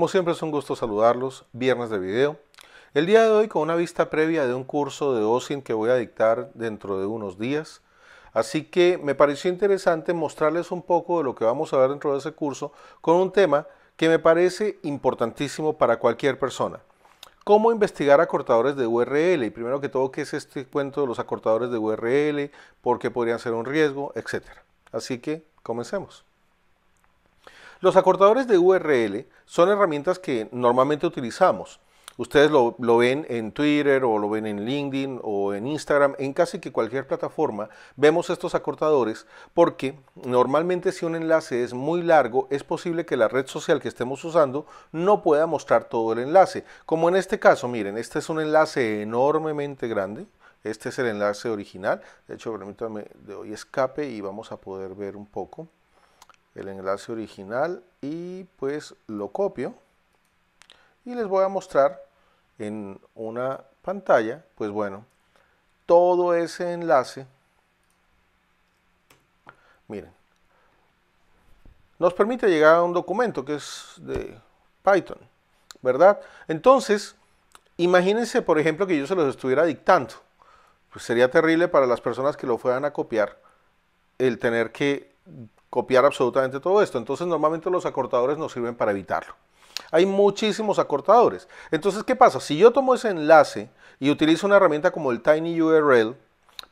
Como siempre es un gusto saludarlos, viernes de video. El día de hoy con una vista previa de un curso de OSINT que voy a dictar dentro de unos días. Así que me pareció interesante mostrarles un poco de lo que vamos a ver dentro de ese curso con un tema que me parece importantísimo para cualquier persona. ¿Cómo investigar acortadores de URL? Y primero que todo, ¿qué es este cuento de los acortadores de URL? ¿Por qué podrían ser un riesgo? Etcétera. Así que comencemos. Los acortadores de URL son herramientas que normalmente utilizamos. Ustedes lo, ven en Twitter o lo ven en LinkedIn o en Instagram, en casi que cualquier plataforma vemos estos acortadores porque normalmente si un enlace es muy largo es posible que la red social que estemos usando no pueda mostrar todo el enlace. Como en este caso, miren, este es un enlace enormemente grande. Este es el enlace original. De hecho, permítanme, doy escape y vamos a poder ver un poco el enlace original y pues lo copio y les voy a mostrar en una pantalla, pues bueno, todo ese enlace, miren, nos permite llegar a un documento que es de Python, ¿verdad? Entonces, imagínense, por ejemplo, que yo se los estuviera dictando. Pues sería terrible para las personas que lo fueran a copiar el tener que copiar absolutamente todo esto. Entonces normalmente los acortadores nos sirven para evitarlo. Hay muchísimos acortadores. Entonces, ¿qué pasa? Si yo tomo ese enlace y utilizo una herramienta como el Tiny URL,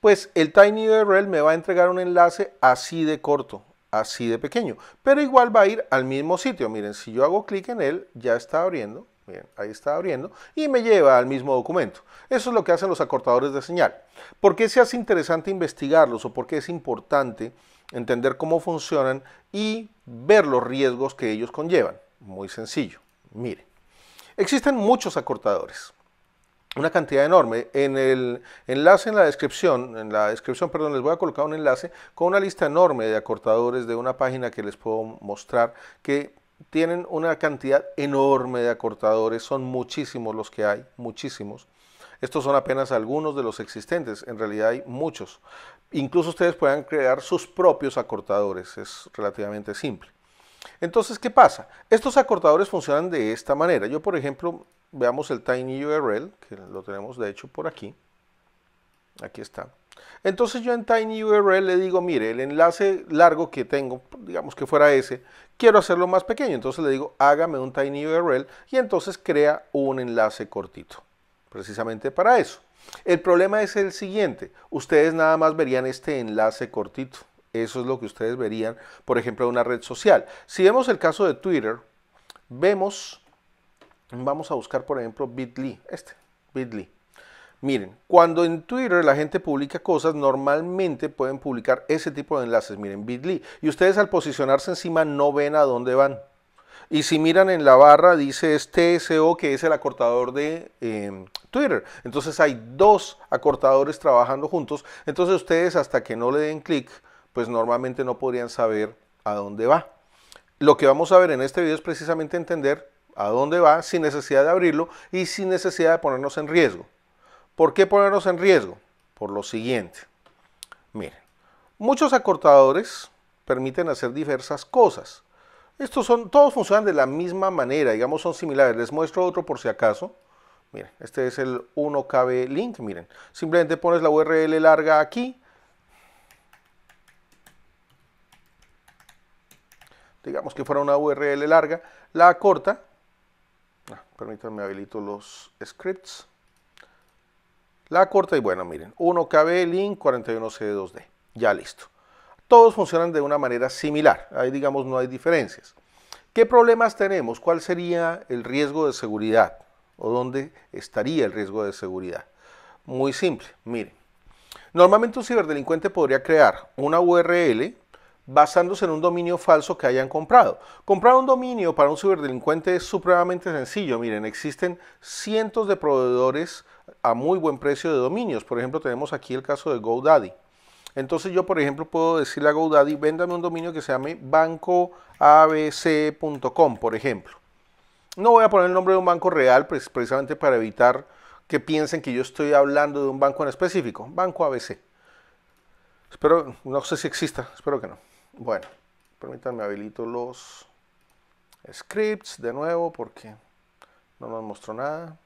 pues el Tiny URL me va a entregar un enlace así de corto, así de pequeño, pero igual va a ir al mismo sitio. Miren, si yo hago clic en él, ya está abriendo, miren, ahí está abriendo y me lleva al mismo documento. Eso es lo que hacen los acortadores de señal. ¿Por qué se hace interesante investigarlos o por qué es importante entender cómo funcionan y ver los riesgos que ellos conllevan. Muy sencillo. Mire, existen muchos acortadores una cantidad enorme. En el enlace en la descripción, en la descripción, perdón, les voy a colocar un enlace con una lista enorme de acortadores de una página que les puedo mostrar que tienen una cantidad enorme de acortadores, son muchísimos los que hay, muchísimos. Estos son apenas algunos de los existentes, en realidad hay muchos. Incluso ustedes puedan crear sus propios acortadores, es relativamente simple. Entonces, ¿qué pasa? Estos acortadores funcionan de esta manera. Yo, por ejemplo, veamos el tiny URL, que lo tenemos de hecho por aquí. Aquí está. Entonces yo en tiny URL le digo, mire, el enlace largo que tengo, digamos que fuera ese, quiero hacerlo más pequeño. Entonces le digo, hágame un tiny URL y entonces crea un enlace cortito precisamente para eso. El problema es el siguiente, ustedes nada más verían este enlace cortito, eso es lo que ustedes verían, por ejemplo, en una red social. Si vemos el caso de Twitter, vemos, vamos a buscar por ejemplo Bitly, este, Bitly. Miren, cuando en Twitter la gente publica cosas, normalmente pueden publicar ese tipo de enlaces. Miren, Bitly. Y ustedes al posicionarse encima no ven a dónde van. Y si miran en la barra, dice es TSO, que es el acortador de eh, Twitter. Entonces hay dos acortadores trabajando juntos. Entonces ustedes hasta que no le den clic, pues normalmente no podrían saber a dónde va. Lo que vamos a ver en este video es precisamente entender a dónde va sin necesidad de abrirlo y sin necesidad de ponernos en riesgo. ¿Por qué ponernos en riesgo? Por lo siguiente. Miren, muchos acortadores permiten hacer diversas cosas. Estos son, todos funcionan de la misma manera, digamos son similares. Les muestro otro por si acaso. Miren, este es el 1KB link, miren. Simplemente pones la URL larga aquí. Digamos que fuera una URL larga. La corta. Ah, permítanme habilito los scripts. La corta y bueno, miren. 1KB link 41C2D. Ya listo todos funcionan de una manera similar. Ahí, digamos, no hay diferencias. ¿Qué problemas tenemos? ¿Cuál sería el riesgo de seguridad? ¿O dónde estaría el riesgo de seguridad? Muy simple, miren. Normalmente un ciberdelincuente podría crear una URL basándose en un dominio falso que hayan comprado. Comprar un dominio para un ciberdelincuente es supremamente sencillo. Miren, existen cientos de proveedores a muy buen precio de dominios. Por ejemplo, tenemos aquí el caso de GoDaddy. Entonces yo, por ejemplo, puedo decirle a GoDaddy, véndame un dominio que se llame bancoabc.com, por ejemplo. No voy a poner el nombre de un banco real pues, precisamente para evitar que piensen que yo estoy hablando de un banco en específico, Bancoabc. Espero, no sé si exista, espero que no. Bueno, permítanme habilito los scripts de nuevo porque no nos mostró nada.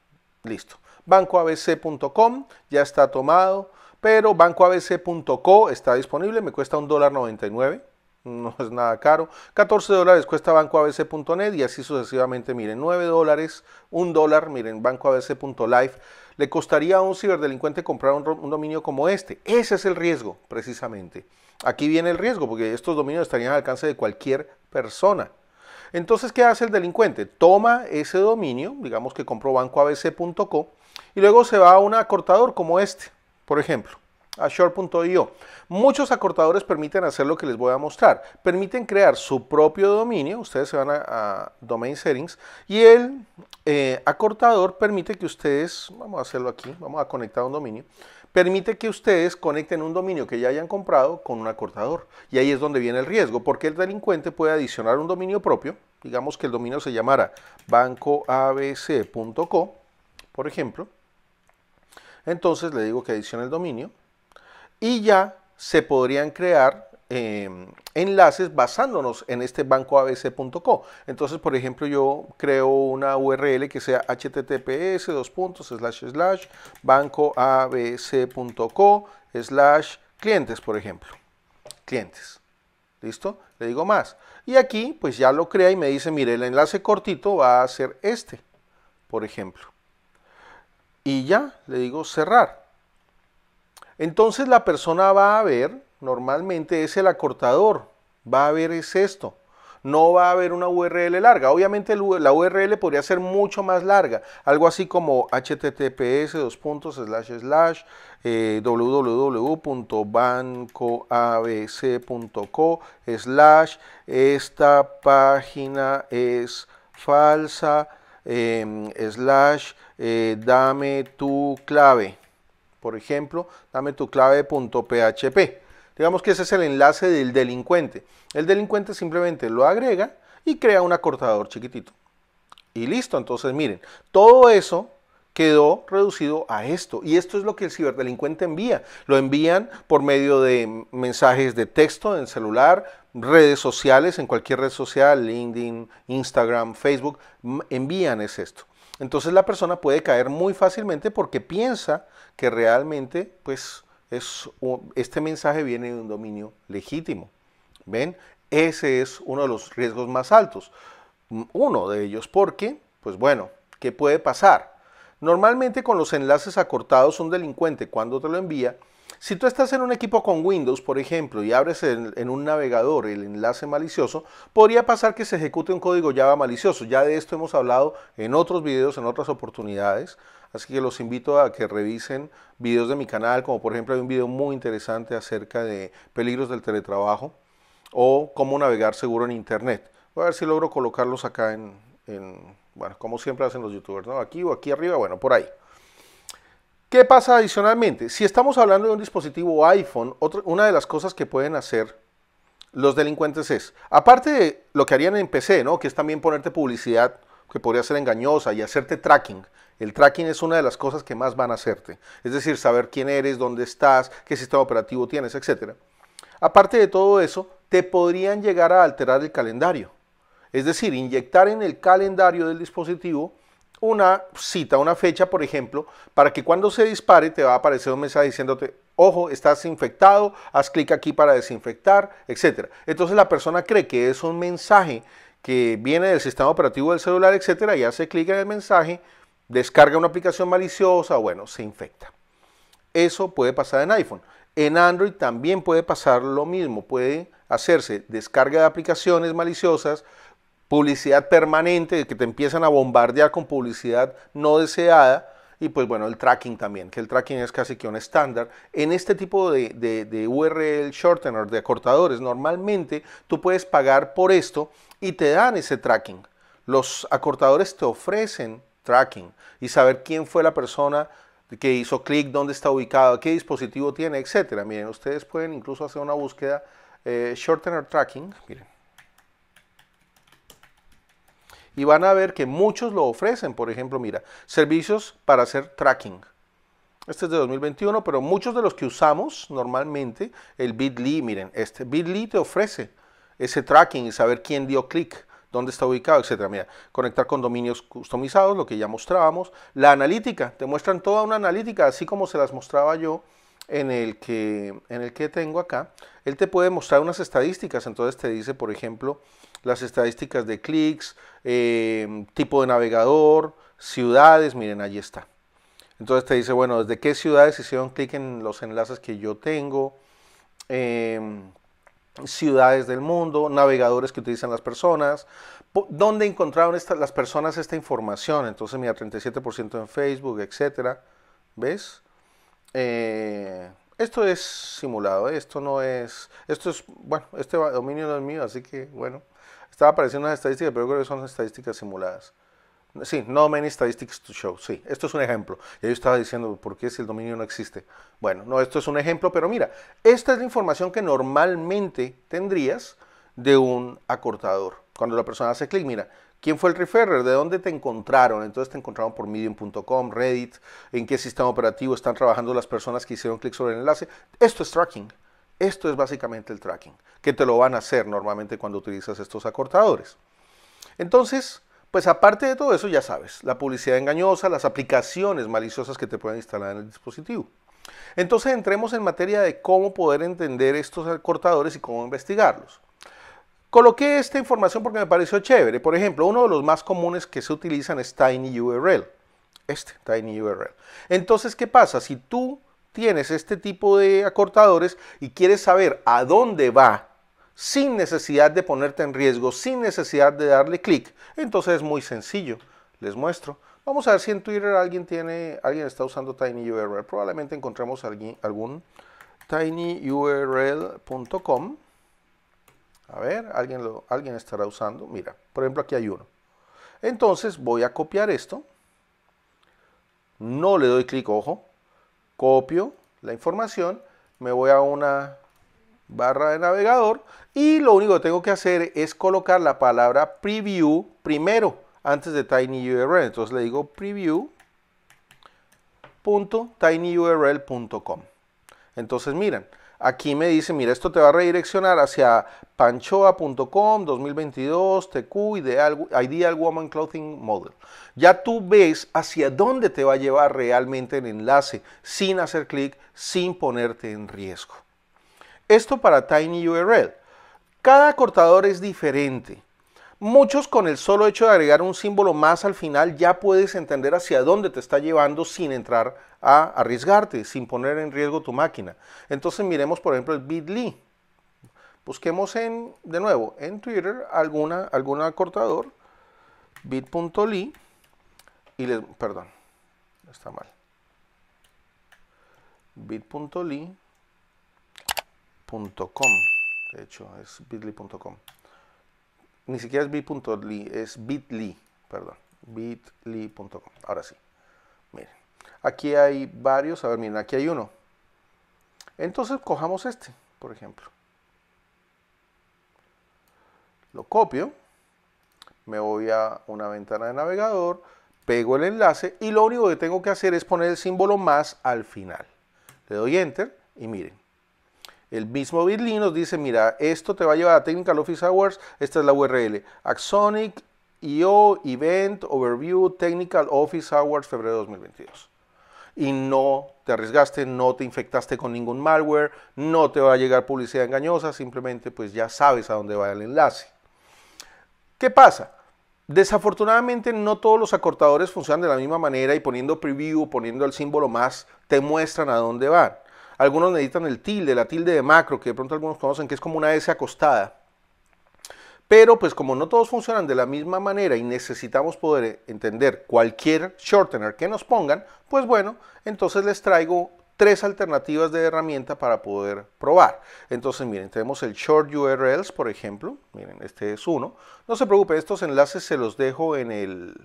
Listo. Bancoabc.com ya está tomado pero bancoabc.co está disponible, me cuesta un dólar no es nada caro. 14 dólares cuesta bancoabc.net y así sucesivamente. Miren, 9 dólares, 1 dólar, miren, bancoabc.life. Le costaría a un ciberdelincuente comprar un, dominio como este. Ese es el riesgo, precisamente. Aquí viene el riesgo, porque estos dominios estarían al alcance de cualquier persona. Entonces, ¿qué hace el delincuente? Toma ese dominio, digamos que compró bancoabc.co, y luego se va a un acortador como este. Por ejemplo, Ashore.io. Muchos acortadores permiten hacer lo que les voy a mostrar. Permiten crear su propio dominio. Ustedes se van a, Domain Settings y el eh, acortador permite que ustedes, vamos a hacerlo aquí, vamos a conectar un dominio, permite que ustedes conecten un dominio que ya hayan comprado con un acortador. Y ahí es donde viene el riesgo, porque el delincuente puede adicionar un dominio propio. Digamos que el dominio se llamara bancoabc.co, por ejemplo entonces le digo que adicione el dominio y ya se podrían crear em, enlaces basándonos en este bancoabc.co. Entonces, por ejemplo, yo creo una URL que sea https dos slash slash bancoabc.co slash clientes, por ejemplo. Clientes. ¿Listo? Le digo más. Y aquí, pues ya lo crea y me dice, mire, el enlace cortito va a ser este, por ejemplo y ya le digo cerrar. Entonces la persona va a ver, normalmente es el acortador, va a ver es esto. No va a haber una URL larga. Obviamente la URL podría ser mucho más larga. Algo así como https eh, www.bancoabc.co slash esta página es falsa em, slash eh, dame tu clave, por ejemplo, dame tu clave.php. Digamos que ese es el enlace del delincuente. El delincuente simplemente lo agrega y crea un acortador chiquitito. Y listo, entonces miren, todo eso quedó reducido a esto. Y esto es lo que el ciberdelincuente envía. Lo envían por medio de mensajes de texto en celular, redes sociales, en cualquier red social, LinkedIn, Instagram, Facebook, envían es esto. Entonces la persona puede caer muy fácilmente porque piensa que realmente pues, es, este mensaje viene de un dominio legítimo. ¿Ven? Ese es uno de los riesgos más altos. Mm, uno de ellos porque, pues bueno, ¿qué puede pasar? Normalmente con los enlaces acortados un delincuente cuando te lo envía si tú estás en un equipo con Windows, por ejemplo, y abres en, un navegador el enlace malicioso, podría pasar que se ejecute un código Java malicioso. Ya de esto hemos hablado en otros videos, en otras oportunidades. Así que los invito a que revisen videos de mi canal, como por ejemplo hay un video muy interesante acerca de peligros del teletrabajo o cómo navegar seguro en Internet. Voy a ver si logro colocarlos acá en, en bueno, como siempre hacen los youtubers, ¿no? Aquí o aquí arriba, bueno, por ahí. ¿Qué pasa adicionalmente? Si estamos hablando de un dispositivo iPhone, otra, una de las cosas que pueden hacer los delincuentes es, aparte de lo que harían en PC, ¿no? que es también ponerte publicidad que podría ser engañosa y hacerte tracking. El tracking es una de las cosas que más van a hacerte. Es decir, saber quién eres, dónde estás, qué sistema operativo tienes, etc. Aparte de todo eso, te podrían llegar a alterar el calendario. Es decir, inyectar en el calendario del dispositivo una cita, una fecha, por ejemplo, para que cuando se dispare te va a aparecer un mensaje diciéndote, ojo, estás infectado, haz clic aquí para desinfectar, etc. Entonces la persona cree que es un mensaje que viene del sistema operativo del celular, etc. Y hace clic en el mensaje, descarga una aplicación maliciosa, bueno, se infecta. Eso puede pasar en iPhone. En Android también puede pasar lo mismo, puede hacerse descarga de aplicaciones maliciosas, publicidad permanente, que te empiezan a bombardear con publicidad no deseada, y pues bueno, el tracking también, que el tracking es casi que un estándar. En este tipo de, de, URL shortener, de acortadores, normalmente tú puedes pagar por esto y te dan ese tracking. Los acortadores te ofrecen tracking y saber quién fue la persona que hizo clic, dónde está ubicado, qué dispositivo tiene, etc. Miren, ustedes pueden incluso hacer una búsqueda eh, shortener tracking. Miren y van a ver que muchos lo ofrecen. Por ejemplo, mira, servicios para hacer tracking. Este es de 2021, pero muchos de los que usamos normalmente, el Bitly, miren, este Bitly te ofrece ese tracking y saber quién dio clic, dónde está ubicado, etc. Mira, conectar con dominios customizados, lo que ya mostrábamos. La analítica, te muestran toda una analítica, así como se las mostraba yo en el que, en el que tengo acá. Él te puede mostrar unas estadísticas, entonces te dice, por ejemplo, las estadísticas de clics, eh, tipo de navegador, ciudades, miren, allí está. Entonces te dice, bueno, desde qué ciudades hicieron clic en los enlaces que yo tengo, em, ciudades del mundo, navegadores que utilizan las personas, dónde encontraron las personas esta información. Entonces, mira, 37% en Facebook, etcétera. ¿Ves? Eh, esto es simulado, esto no es, esto es, bueno, este dominio no es mío, así que bueno. Estaba apareciendo una estadística, pero creo que son estadísticas simuladas. Sí, no many statistics to show. Sí, esto es un ejemplo. Y yo estaba diciendo, ¿por qué si el dominio no existe? Bueno, no, esto es un ejemplo, pero mira, esta es la información que normalmente tendrías de un acortador. Cuando la persona hace clic, mira, ¿quién fue el referrer? ¿De dónde te encontraron? Entonces te encontraron por medium.com, Reddit, en qué sistema operativo están trabajando las personas que hicieron clic sobre el enlace. Esto es tracking. Esto es básicamente el tracking, que te lo van a hacer normalmente cuando utilizas estos acortadores. Entonces, pues aparte de todo eso, ya sabes, la publicidad engañosa, las aplicaciones maliciosas que te pueden instalar en el dispositivo. Entonces entremos en materia de cómo poder entender estos acortadores y cómo investigarlos. Coloqué esta información porque me pareció chévere. Por ejemplo, uno de los más comunes que se utilizan es TinyURL. Este, TinyURL. Entonces, ¿qué pasa? Si tú tienes este tipo de acortadores y quieres saber a dónde va sin necesidad de ponerte en riesgo, sin necesidad de darle clic, entonces es muy sencillo. Les muestro. Vamos a ver si en Twitter alguien tiene, alguien está usando TinyURL Probablemente encontremos algún tinyurl.com. A ver, alguien alguien estará usando. Mira, por ejemplo, aquí hay uno. Entonces voy a copiar esto. No le doy clic, ojo, copio la información, me voy a una barra de navegador y lo único que tengo que hacer es colocar la palabra preview primero antes de tinyurl. Entonces le digo preview.tinyurl.com. Entonces miran, Aquí me dice, mira, esto te va a redireccionar hacia panchoa.com 2022 TQ Ideal, Woman Clothing Model. Ya tú ves hacia dónde te va a llevar realmente el enlace sin hacer clic, sin ponerte en riesgo. Esto para Tiny URL. Cada cortador es diferente. Muchos con el solo hecho de agregar un símbolo más al final ya puedes entender hacia dónde te está llevando sin entrar a arriesgarte, sin poner en riesgo tu máquina. Entonces miremos por ejemplo el Bitly. Busquemos en, de nuevo en Twitter alguna, algún acortador, bit.ly y perdón, está mal. bit.ly.com, de hecho es bit.ly.com ni siquiera es bit.ly, es bit.ly, perdón, bit.ly.com. Ahora sí, miren, aquí hay varios, a ver, miren, aquí hay uno. Entonces cojamos este, por ejemplo. Lo copio, me voy a una ventana de navegador, pego el enlace y lo único que tengo que hacer es poner el símbolo más al final. Le doy enter y miren, el mismo Bitly nos dice, mira, esto te va a llevar a Technical Office Hours, esta es la URL, Axonic IO Event Overview Technical Office Hours febrero 2022. Y no te arriesgaste, no te infectaste con ningún malware, no te va a llegar publicidad engañosa, simplemente pues ya sabes a dónde va el enlace. ¿Qué pasa? Desafortunadamente no todos los acortadores funcionan de la misma manera y poniendo preview, poniendo el símbolo más, te muestran a dónde van. Algunos necesitan el tilde, la tilde de macro, que de pronto algunos conocen, que es como una S acostada. Pero pues como no todos funcionan de la misma manera y necesitamos poder eh, entender cualquier shortener que nos pongan, pues bueno, entonces les traigo tres alternativas de herramienta para poder probar. Entonces, miren, tenemos el short URLs, por ejemplo. Miren, este es uno. No se preocupen, estos enlaces se los dejo en, el,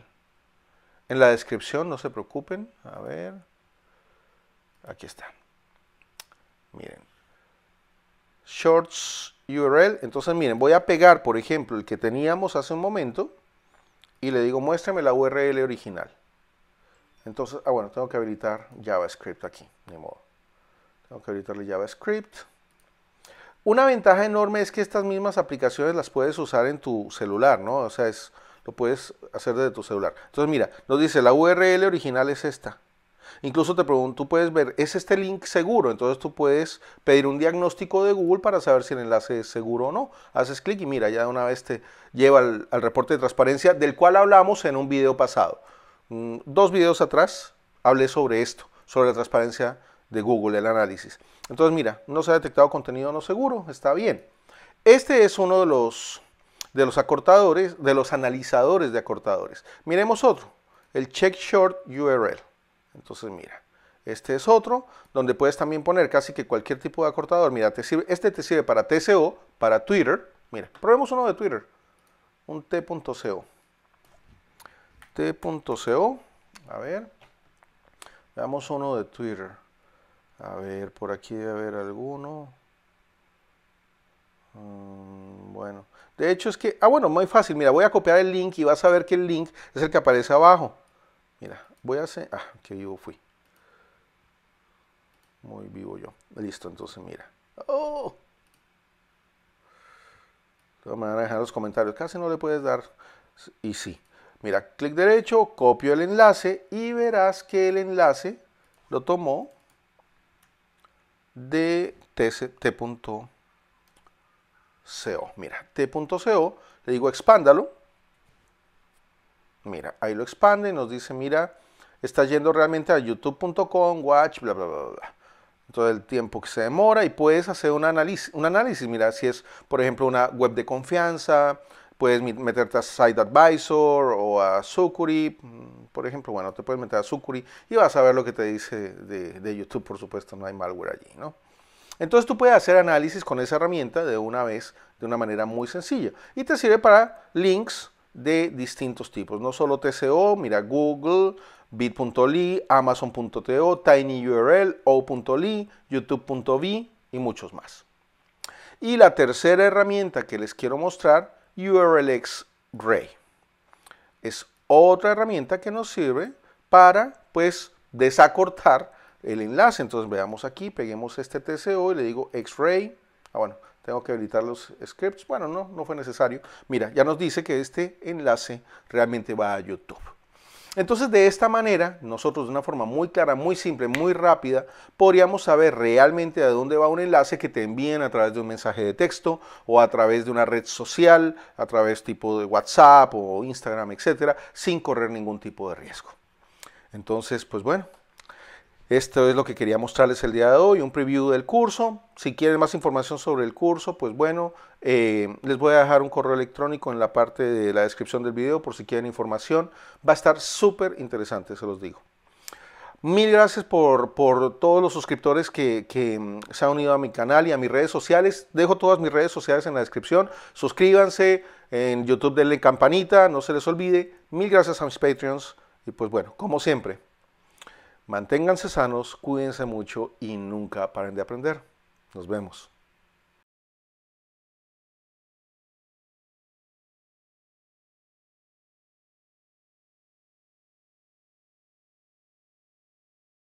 en la descripción, no se preocupen. A ver, aquí está. Miren. Shorts URL. Entonces, miren, voy a pegar, por ejemplo, el que teníamos hace un momento y le digo, muéstrame la URL original. Entonces, ah, bueno, tengo que habilitar JavaScript aquí, de modo. Tengo que habilitarle JavaScript. Una ventaja enorme es que estas mismas aplicaciones las puedes usar en tu celular, ¿no? O sea, lo puedes hacer desde tu celular. Entonces, mira, nos dice, la URL original es esta. Incluso te pregunto, tú puedes ver, ¿es este link seguro? Entonces tú puedes pedir un diagnóstico de Google para saber si el enlace es seguro o no. Haces clic y mira, ya de una vez te lleva al, reporte de transparencia del cual hablamos en un video pasado. Mm, dos videos atrás hablé sobre esto, sobre la transparencia de Google, el análisis. Entonces mira, no se ha detectado contenido no seguro, está bien. Este es uno de los, de los acortadores, de los analizadores de acortadores. Miremos otro, el check short URL. Entonces, mira, este es otro, donde puedes también poner casi que cualquier tipo de acortador. Mira, te sirve, este te sirve para TCO, para Twitter. Mira, probemos uno de Twitter. Un T.co. T.co. A ver. Veamos uno de Twitter. A ver, por aquí debe haber alguno. Mm, bueno. De hecho es que... Ah, bueno, muy fácil. Mira, voy a copiar el link y vas a ver que el link es el que aparece abajo. Mira, Voy a hacer... Ah, que vivo fui. Muy vivo yo. Listo, entonces mira. ¡Oh! Me van a dejar los comentarios. Casi no le puedes dar. Y sí. Mira, clic derecho, copio el enlace y verás que el enlace lo tomó de t.co. Mira, t.co, le digo expándalo. Mira, ahí lo expande nos dice, mira, estás yendo realmente a youtube.com, watch, bla, bla, bla, bla. Todo el tiempo que se demora y puedes hacer un análisis, un análisis. Mira, si es, por ejemplo, una web de confianza, puedes meterte a Site Advisor o a Sucuri, mm, por ejemplo. Bueno, te puedes meter a Sucuri y vas a ver lo que te dice de, de YouTube, por supuesto, no hay malware allí, ¿no? Entonces tú puedes hacer análisis con esa herramienta de una vez, de una manera muy sencilla. Y te sirve para links de distintos tipos, no solo TCO, mira Google, bit.ly, amazon.to, tinyurl, o.ly, youtube.v y muchos más. Y la tercera herramienta que les quiero mostrar, URLX Ray. Es otra herramienta que nos sirve para pues desacortar el enlace. Entonces veamos aquí, peguemos este TCO y le digo X-Ray. Ah, bueno, tengo que habilitar los scripts. Bueno, no, no fue necesario. Mira, ya nos dice que este enlace realmente va a YouTube. Entonces, de esta manera, nosotros de una forma muy clara, muy simple, muy rápida, podríamos saber realmente de dónde va un enlace que te envíen a través de un mensaje de texto o a través de una red social, a través tipo de WhatsApp o Instagram, etcétera, sin correr ningún tipo de riesgo. Entonces, pues bueno, esto es lo que quería mostrarles el día de hoy, un preview del curso. Si quieren más información sobre el curso, pues bueno, eh, les voy a dejar un correo electrónico en la parte de la descripción del video por si quieren información. Va a estar súper interesante, se los digo. Mil gracias por, todos los suscriptores que, que, mm, se han unido a mi canal y a mis redes sociales. Dejo todas mis redes sociales en la descripción. Suscríbanse en YouTube, denle campanita, no se les olvide. Mil gracias a mis Patreons. Y pues bueno, como siempre, Manténganse sanos, cuídense mucho y nunca paren de aprender. Nos vemos.